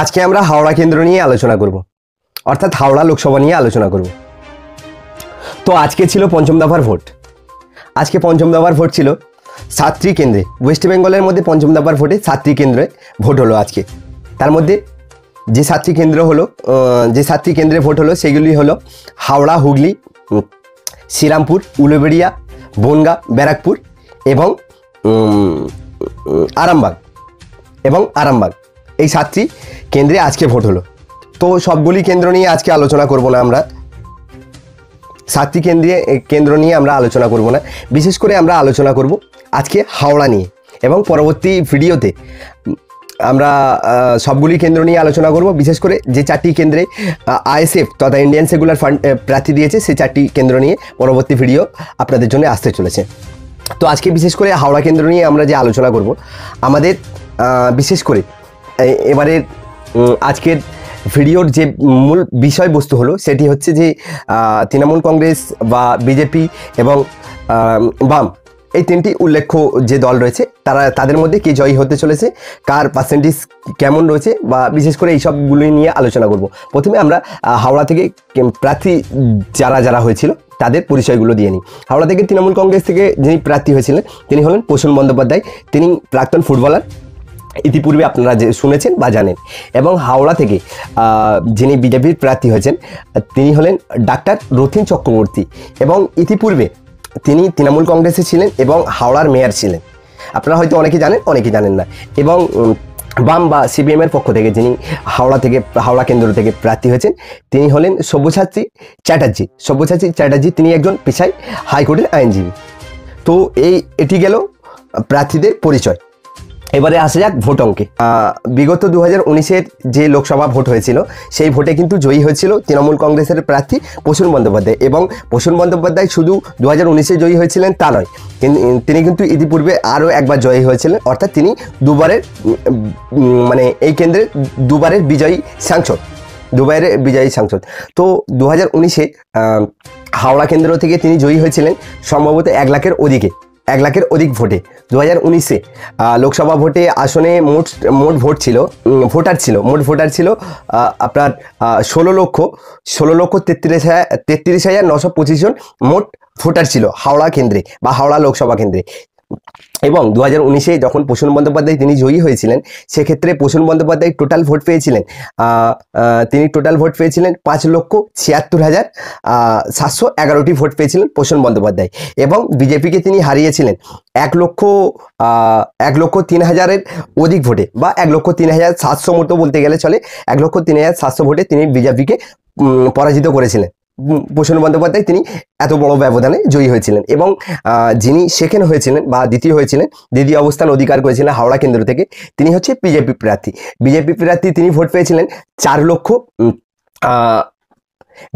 আজকে আমরা হাওড়া কেন্দ্র নিয়ে আলোচনা করব অর্থাৎ হাওড়া লোকসভা নিয়ে আলোচনা করব তো আজকে ছিল পঞ্চম দফার ভোট আজকে পঞ্চম দফার ভোট ছিল সাতটি কেন্দ্রে ওয়েস্ট বেঙ্গলের মধ্যে পঞ্চম দফার ভোটে সাতটি কেন্দ্রে ভোট হলো আজকে তার মধ্যে যে সাতটি কেন্দ্র হলো যে সাতটি কেন্দ্রে ভোট হলো সেগুলি হলো হাওড়া হুগলি শ্রীরামপুর উলুবেড়িয়া বনগা ব্যারাকপুর এবং আরামবাগ এবং আরামবাগ এই সাতটি কেন্দ্রে আজকে ভোট হলো তো সবগুলি কেন্দ্র নিয়ে আজকে আলোচনা করব না আমরা সাতটি কেন্দ্রে কেন্দ্র নিয়ে আমরা আলোচনা করব না বিশেষ করে আমরা আলোচনা করব আজকে হাওড়া নিয়ে এবং পরবর্তী ভিডিওতে আমরা সবগুলি কেন্দ্র নিয়ে আলোচনা করব বিশেষ করে যে চারটি কেন্দ্রে আইএসএফ তথা ইন্ডিয়ান সেকুলার ফান্ড প্রার্থী দিয়েছে সেই চারটি কেন্দ্র নিয়ে পরবর্তী ভিডিও আপনাদের জন্য আসতে চলেছে তো আজকে বিশেষ করে হাওড়া কেন্দ্র নিয়ে আমরা যে আলোচনা করব আমাদের বিশেষ করে এবারের আজকের ভিডিওর যে মূল বিষয়বস্তু হলো সেটি হচ্ছে যে তৃণমূল কংগ্রেস বা বিজেপি এবং বাম এই তিনটি উল্লেখ্য যে দল রয়েছে তারা তাদের মধ্যে কে জয়ী হতে চলেছে কার পার্সেন্টেজ কেমন রয়েছে বা বিশেষ করে এই সবগুলি নিয়ে আলোচনা করব প্রথমে আমরা হাওড়া থেকে প্রার্থী যারা যারা হয়েছিল তাদের পরিচয়গুলো দিয়ে নিই হাওড়া থেকে তৃণমূল কংগ্রেস থেকে যিনি প্রার্থী হয়েছিলেন তিনি হলেন প্রসূন বন্দ্যোপাধ্যায় তিনি প্রাক্তন ফুটবলার ইতিপূর্বে আপনারা যে শুনেছেন বা জানেন এবং হাওড়া থেকে যিনি বিজেপির প্রার্থী হয়েছেন তিনি হলেন ডাক্তার রথিন চক্রবর্তী এবং ইতিপূর্বে তিনি তৃণমূল কংগ্রেসে ছিলেন এবং হাওড়ার মেয়র ছিলেন আপনারা হয়তো অনেকে জানেন অনেকে জানেন না এবং বাম বা সিপিএমের পক্ষ থেকে যিনি হাওড়া থেকে হাওড়া কেন্দ্র থেকে প্রার্থী হয়েছেন তিনি হলেন সব্যসাচী চ্যাটার্জি সব্যসাচী চ্যাটার্জি তিনি একজন পেশায় হাইকোর্টের আইনজীবী তো এই এটি গেল প্রার্থীদের পরিচয় এবারে আসা যাক ভোট অঙ্কে বিগত দু হাজার যে লোকসভা ভোট হয়েছিল সেই ভোটে কিন্তু জয়ী হয়েছিল তৃণমূল কংগ্রেসের প্রার্থী প্রসূন বন্দ্যোপাধ্যায় এবং প্রসূন বন্দ্যোপাধ্যায় শুধু দু হাজার জয়ী হয়েছিলেন তা নয় তিনি কিন্তু ইতিপূর্বে আরও একবার জয়ী হয়েছিলেন অর্থাৎ তিনি দুবারের মানে এই কেন্দ্রে দুবারের বিজয়ী সাংসদ দুবাইয়ের বিজয়ী সাংসদ তো দু হাজার হাওড়া কেন্দ্র থেকে তিনি জয়ী হয়েছিলেন সম্ভবত এক লাখের অধিকে এক লাখের অধিক ভোটে দু হাজার উনিশে লোকসভা ভোটে আসনে মোট মোট ভোট ছিল ভোটার ছিল মোট ভোটার ছিল আপনার ষোলো লক্ষ ষোলো লক্ষ তেত্রিশ হাজার তেত্রিশ হাজার নশো পঁচিশ জন মোট ভোটার ছিল হাওড়া কেন্দ্রে বা হাওড়া লোকসভা কেন্দ্রে এবং দু হাজার উনিশে যখন প্রসূন বন্দ্যোপাধ্যায় তিনি জয়ী হয়েছিলেন সেক্ষেত্রে প্রসূন বন্দ্যোপাধ্যায় টোটাল ভোট পেয়েছিলেন তিনি টোটাল ভোট পেয়েছিলেন পাঁচ লক্ষ ছিয়াত্তর হাজার সাতশো এগারোটি ভোট পেয়েছিলেন প্রসূন বন্দ্যোপাধ্যায় এবং বিজেপিকে তিনি হারিয়েছিলেন এক লক্ষ এক লক্ষ তিন হাজারের অধিক ভোটে বা এক লক্ষ তিন হাজার সাতশো মতো বলতে গেলে চলে এক লক্ষ তিন হাজার সাতশো ভোটে তিনি বিজেপিকে পরাজিত করেছিলেন ভূষণ বন্দ্যোপাধ্যায় তিনি এত বড় ব্যবধানে জয়ী হয়েছিলেন এবং যিনি সেখানে হয়েছিলেন বা দ্বিতীয় হয়েছিলেন দ্বিতীয় অবস্থান অধিকার করেছিলেন হাওড়া কেন্দ্র থেকে তিনি হচ্ছে বিজেপি প্রার্থী বিজেপি প্রার্থী তিনি ভোট পেয়েছিলেন চার লক্ষ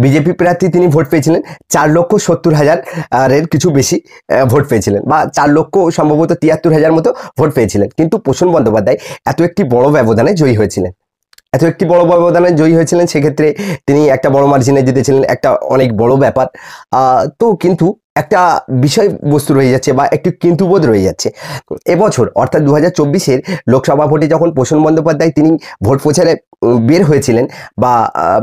বিজেপি প্রার্থী তিনি ভোট পেয়েছিলেন চার লক্ষ সত্তর হাজার এর কিছু বেশি ভোট পেয়েছিলেন বা চার লক্ষ সম্ভবত তিয়াত্তর হাজার মতো ভোট পেয়েছিলেন কিন্তু পোষণ বন্দ্যোপাধ্যায় এত একটি বড় ব্যবধানে জয়ী হয়েছিলেন এত একটি বড় ব্যবধানে জয়ী হয়েছিলেন সেক্ষেত্রে তিনি একটা বড় মার্জিনে জিতেছিলেন একটা অনেক বড় ব্যাপার তো কিন্তু একটা বিষয়বস্তু রয়ে যাচ্ছে বা একটু কিন্তুবোধ রয়ে যাচ্ছে এবছর অর্থাৎ দু হাজার চব্বিশের লোকসভা ভোটে যখন পোষণ বন্দ্যোপাধ্যায় তিনি ভোট প্রচারে বের হয়েছিলেন বা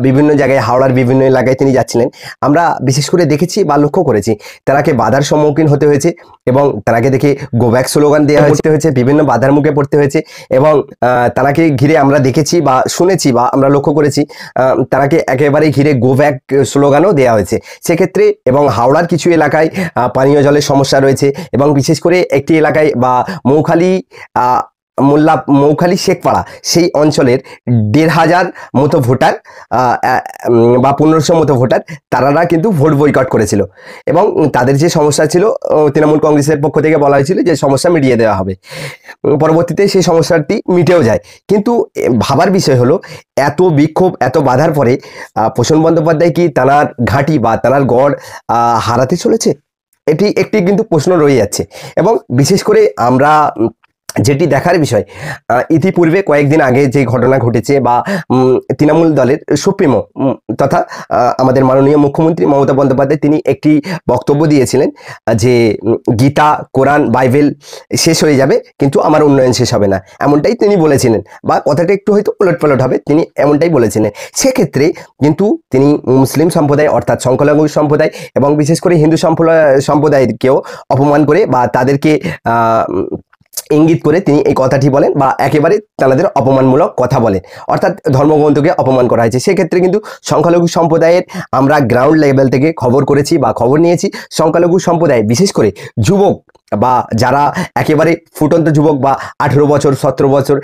বিভিন্ন জায়গায় হাওড়ার বিভিন্ন এলাকায় তিনি যাচ্ছিলেন আমরা বিশেষ করে দেখেছি বা লক্ষ্য করেছি তারাকে বাধার সম্মুখীন হতে হয়েছে এবং তারাকে দেখে গোব্যাক স্লোগান দেওয়া হতে হয়েছে বিভিন্ন বাধার মুখে পড়তে হয়েছে এবং তারাকে ঘিরে আমরা দেখেছি বা শুনেছি বা আমরা লক্ষ্য করেছি তারাকে একেবারে ঘিরে গোব্যাক স্লোগানও দেওয়া হয়েছে সেক্ষেত্রে এবং হাওড়ার কিছু এলাকা এলাকায় পানীয় জলের সমস্যা রয়েছে এবং বিশেষ করে একটি এলাকায় বা মৌখালি মোল্লা মৌখালি শেখপাড়া সেই অঞ্চলের দেড় হাজার মতো ভোটার বা পনেরোশো মতো ভোটার তারারা কিন্তু ভোট বয়কট করেছিল এবং তাদের যে সমস্যা ছিল তৃণমূল কংগ্রেসের পক্ষ থেকে বলা হয়েছিল যে সমস্যা মিটিয়ে দেওয়া হবে পরবর্তীতে সেই সমস্যাটি মিটেও যায় কিন্তু ভাবার বিষয় হলো এত বিক্ষোভ এত বাধার পরে প্রসন্ন বন্দ্যোপাধ্যায় কি তানার ঘাঁটি বা তানার গড় হারাতে চলেছে এটি একটি কিন্তু প্রশ্ন রয়ে যাচ্ছে এবং বিশেষ করে আমরা যেটি দেখার বিষয় ইতিপূর্বে কয়েকদিন আগে যে ঘটনা ঘটেছে বা তৃণমূল দলের সুপ্রিমো তথা আমাদের মাননীয় মুখ্যমন্ত্রী মমতা বন্দ্যোপাধ্যায় তিনি একটি বক্তব্য দিয়েছিলেন যে গীতা কোরআন বাইবেল শেষ হয়ে যাবে কিন্তু আমার উন্নয়ন শেষ হবে না এমনটাই তিনি বলেছিলেন বা কথাটা একটু হয়তো উলটপালট হবে তিনি এমনটাই বলেছিলেন সেক্ষেত্রে কিন্তু তিনি মুসলিম সম্প্রদায় অর্থাৎ সংখ্যালঘু সম্প্রদায় এবং বিশেষ করে হিন্দু সম্প্রদায়কেও অপমান করে বা তাদেরকে ইঙ্গিত করে তিনি এই কথাটি বলেন বা একেবারে তাদের অপমানমূলক কথা বলেন অর্থাৎ ধর্মগ্রন্থকে অপমান করা হয়েছে সেক্ষেত্রে কিন্তু সংখ্যালঘু সম্প্রদায়ের আমরা গ্রাউন্ড লেভেল থেকে খবর করেছি বা খবর নিয়েছি সংখ্যালঘু সম্প্রদায় বিশেষ করে যুবক বা যারা একেবারে ফুটন্ত যুবক বা আঠেরো বছর সতেরো বছর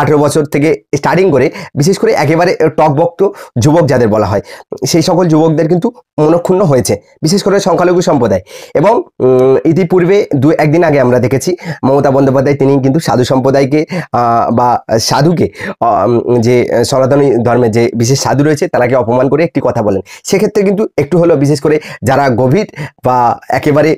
আঠেরো বছর থেকে স্টার্টিং করে বিশেষ করে একেবারে টকবক্ত যুবক যাদের বলা হয় সেই সকল যুবকদের কিন্তু মনক্ষুণ্ণ হয়েছে বিশেষ করে সংখ্যালঘু সম্প্রদায় এবং ইতিপূর্বে দু একদিন আগে আমরা দেখেছি মমতা বন্দ্যোপাধ্যায় তিনি কিন্তু সাধু সম্প্রদায়কে বা সাধুকে যে সনাতনী ধর্মের যে বিশেষ সাধু রয়েছে তারাকে অপমান করে একটি কথা বলেন সেক্ষেত্রে কিন্তু একটু হলো বিশেষ করে যারা গভীর বা একেবারে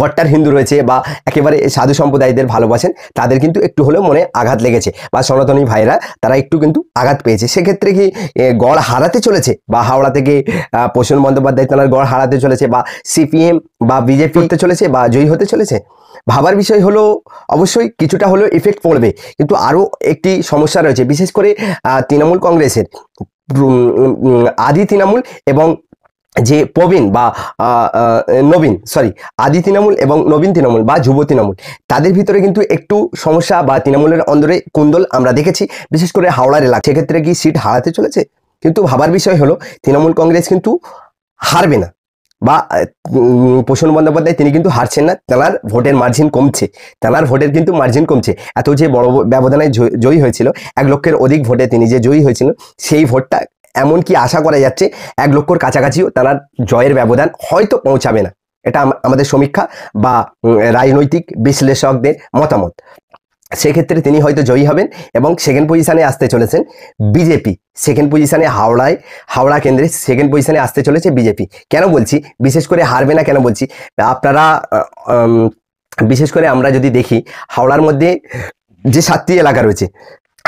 কট্টার হিন্দু রয়েছে বা একেবারে সাধু সম্প্রদায়দের ভালোবাসেন তাদের কিন্তু একটু হলেও মনে আঘাত লেগেছে বা সনাতনী ভাইরা তারা একটু কিন্তু আঘাত পেয়েছে সেক্ষেত্রে কি গড় হারাতে চলেছে বা হাওড়া থেকে প্রসূন বন্দ্যোপাধ্যায় তার গড় হারাতে চলেছে বা সিপিএম বা বিজেপি হতে চলেছে বা জয়ী হতে চলেছে ভাবার বিষয় হলো অবশ্যই কিছুটা হলেও ইফেক্ট পড়বে কিন্তু আরও একটি সমস্যা রয়েছে বিশেষ করে তৃণমূল কংগ্রেসের আদি তৃণমূল এবং যে প্রবীণ বা নবীন সরি আদি তৃণমূল এবং নবীন তৃণমূল বা যুব তৃণমূল তাদের ভিতরে কিন্তু একটু সমস্যা বা তৃণমূলের অন্দরে কুন্দল আমরা দেখেছি বিশেষ করে হাওড়ার এলাকা সেক্ষেত্রে কি সিট হারাতে চলেছে কিন্তু ভাবার বিষয় হলো তৃণমূল কংগ্রেস কিন্তু হারবে না বা পোষণ বন্দ্যোপাধ্যায় তিনি কিন্তু হারছেন না তেনার ভোটের মার্জিন কমছে তেনার ভোটের কিন্তু মার্জিন কমছে এত যে বড় ব্যবধানে জয়ী হয়েছিল এক লক্ষের অধিক ভোটে তিনি যে জয়ী হয়েছিল সেই ভোটটা এমনকি আশা করা যাচ্ছে এক লক্ষর কাছাকাছিও তারা জয়ের ব্যবধান হয়তো পৌঁছাবে না এটা আমাদের সমীক্ষা বা রাজনৈতিক বিশ্লেষকদের মতামত সেক্ষেত্রে তিনি হয়তো জয়ী হবেন এবং সেকেন্ড পজিশানে আসতে চলেছেন বিজেপি সেকেন্ড পজিশানে হাওড়ায় হাওড়া কেন্দ্রে সেকেন্ড পজিশানে আসতে চলেছে বিজেপি কেন বলছি বিশেষ করে হারবে না কেন বলছি আপনারা বিশেষ করে আমরা যদি দেখি হাওড়ার মধ্যে যে সাতটি এলাকা রয়েছে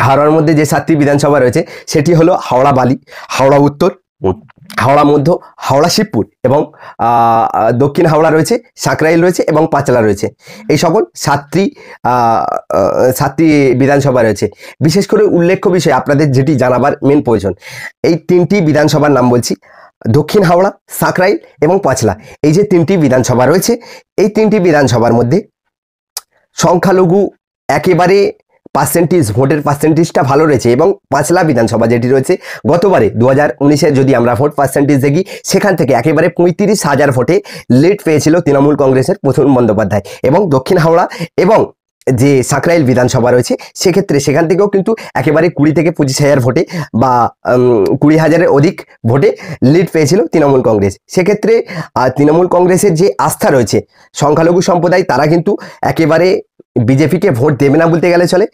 হাওড়ার মধ্যে যে সাতটি বিধানসভা রয়েছে সেটি হলো হাওড়া বালি হাওড়া উত্তর হাওড়া মধ্য হাওড়া শিবপুর এবং দক্ষিণ হাওড়া রয়েছে সাঁকরাইল রয়েছে এবং পাঁচলা রয়েছে এই সকল সাতটি সাতটি বিধানসভা রয়েছে বিশেষ করে উল্লেখ্য বিষয় আপনাদের যেটি জানাবার মেন প্রয়োজন এই তিনটি বিধানসভার নাম বলছি দক্ষিণ হাওড়া সাঁকরাইল এবং পাঁচলা এই যে তিনটি বিধানসভা রয়েছে এই তিনটি বিধানসভার মধ্যে সংখ্যালঘু একেবারে পার্সেন্টেজ ভোটের পার্সেন্টেজটা ভালো রয়েছে এবং পাঁচলা বিধানসভা যেটি রয়েছে গতবারে দু হাজার যদি আমরা ভোট পার্সেন্টেজ দেখি সেখান থেকে একেবারে পঁয়ত্রিশ হাজার ভোটে লিড পেয়েছিল তৃণমূল কংগ্রেসের প্রথম বন্দ্যোপাধ্যায় এবং দক্ষিণ হাওড়া এবং যে সাকরাইল বিধানসভা রয়েছে সেক্ষেত্রে সেখান থেকেও কিন্তু একেবারে কুড়ি থেকে পঁচিশ হাজার ভোটে বা কুড়ি হাজারের অধিক ভোটে লিড পেয়েছিল তৃণমূল কংগ্রেস সেক্ষেত্রে তৃণমূল কংগ্রেসের যে আস্থা রয়েছে সংখ্যালঘু সম্প্রদায় তারা কিন্তু একেবারে বিজেপিকে ভোট দেবে না বলতে গেলে চলে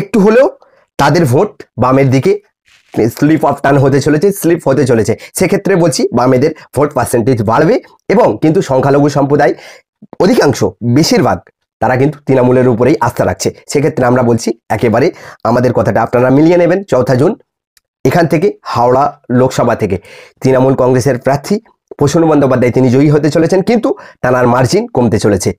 একটু হলেও তাদের ভোট বামের দিকে স্লিপ অফ টান হতে চলেছে স্লিপ হতে চলেছে সেক্ষেত্রে বলছি বামেদের ভোট পার্সেন্টেজ বাড়বে এবং কিন্তু সংখ্যালঘু সম্প্রদায় অধিকাংশ বেশিরভাগ তারা কিন্তু তৃণমূলের উপরেই আস্থা রাখছে সেক্ষেত্রে আমরা বলছি একেবারে আমাদের কথাটা আপনারা মিলিয়ে নেবেন চৌথা জুন এখান থেকে হাওড়া লোকসভা থেকে তৃণমূল কংগ্রেসের প্রার্থী প্রসন্ন বন্দ্যোপাধ্যায় তিনি জয়ী হতে চলেছেন কিন্তু তার মার্জিন কমতে চলেছে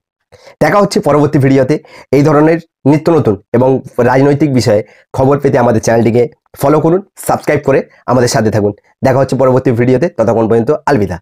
দেখা হচ্ছে পরবর্তী ভিডিওতে এই ধরনের নিত্য নতুন এবং রাজনৈতিক বিষয়ে খবর পেতে আমাদের চ্যানেলটিকে ফলো করুন সাবস্ক্রাইব করে আমাদের সাথে থাকুন দেখা হচ্ছে পরবর্তী ভিডিওতে ততক্ষণ পর্যন্ত আলবিদা